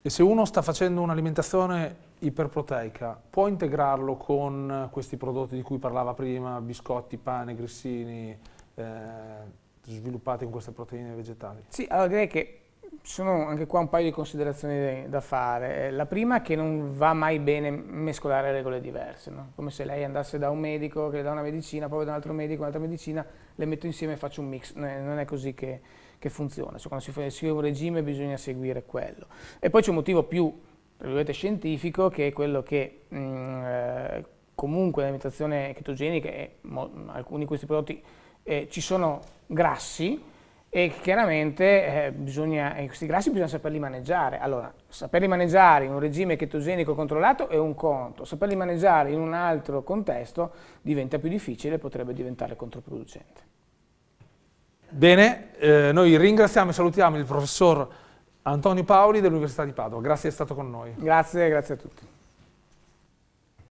E se uno sta facendo un'alimentazione iperproteica, può integrarlo con questi prodotti di cui parlava prima, biscotti, pane, grissini, eh, sviluppati con queste proteine vegetali? Sì, allora direi che ci sono anche qua un paio di considerazioni da fare. Eh, la prima è che non va mai bene mescolare regole diverse, no? come se lei andasse da un medico che le dà una medicina, poi da un altro medico un'altra medicina, le metto insieme e faccio un mix. Non è così che, che funziona. Cioè, quando si segue un regime bisogna seguire quello. E poi c'è un motivo più scientifico che è quello che mh, mm, eh, comunque l'alimentazione chetogenica e alcuni di questi prodotti eh, ci sono grassi, e chiaramente eh, bisogna, eh, questi grassi bisogna saperli maneggiare. Allora, saperli maneggiare in un regime chetogenico controllato è un conto, saperli maneggiare in un altro contesto diventa più difficile e potrebbe diventare controproducente. Bene, eh, noi ringraziamo e salutiamo il professor Antonio Paoli dell'Università di Padova. Grazie, è stato con noi. Grazie, grazie a tutti.